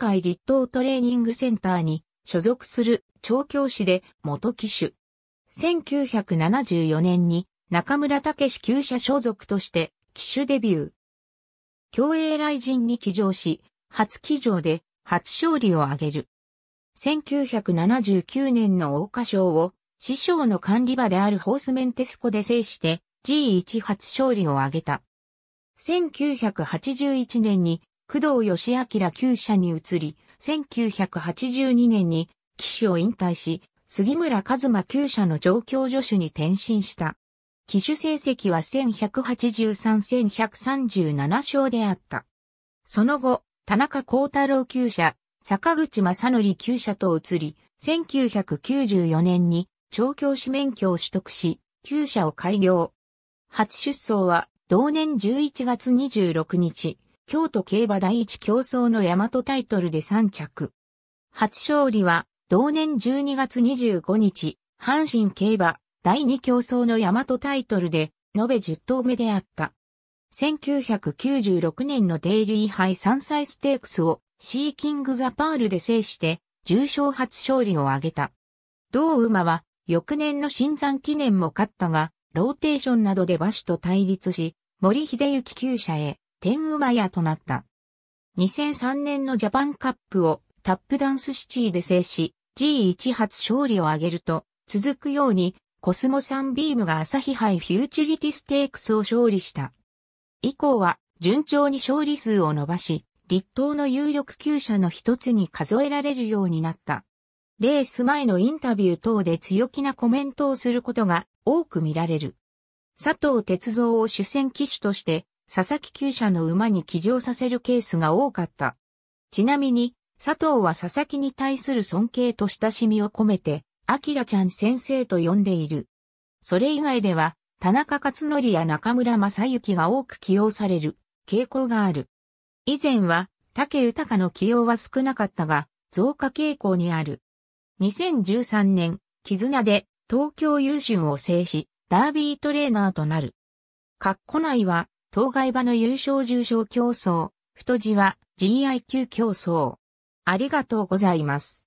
海立東トレーニングセンターに所属する調教師で元騎手。1974年に中村武史旧社所属として騎手デビュー。競泳来人に騎乗し、初騎乗で初勝利を挙げる。1979年の桜花賞を師匠の管理場であるホースメンテスコで制して G1 初勝利を挙げた。1981年に工藤義明厩社に移り、1982年に騎手を引退し、杉村和馬厩社の状況助手に転身した。騎手成績は1183-1137勝であった。その後、田中幸太郎厩社、坂口正則厩社と移り、1994年に調教師免許を取得し、厩社を開業。初出走は同年11月26日、京都競馬第一競争の大和タイトルで3着。初勝利は、同年12月25日、阪神競馬第二競争の大和タイトルで、延べ10頭目であった。1996年のデイリー杯3歳ステークスをシーキング・ザ・パールで制して、重賞初勝利を挙げた。同馬は、翌年の新山記念も勝ったが、ローテーションなどで馬主と対立し、森秀幸厩舎へ天馬屋となった。2003年のジャパンカップをタップダンスシティで制し、G1 初勝利を挙げると、続くように、コスモサンビームが朝日杯フューチュリティステークスを勝利した。以降は、順調に勝利数を伸ばし、立党の有力級者の一つに数えられるようになった。レース前のインタビュー等で強気なコメントをすることが多く見られる。佐藤哲造を主戦騎手として佐々木厩舎の馬に騎乗させるケースが多かった。ちなみに、佐藤は佐々木に対する尊敬と親しみを込めて、アキラちゃん先生と呼んでいる。それ以外では、田中克則や中村正幸が多く起用される傾向がある。以前は、竹豊の起用は少なかったが、増加傾向にある。2013年、絆で東京優秀を制し、ダービートレーナーとなる。ッコ内は、当該場の優勝重賞競争、太字は GIQ 競争。ありがとうございます。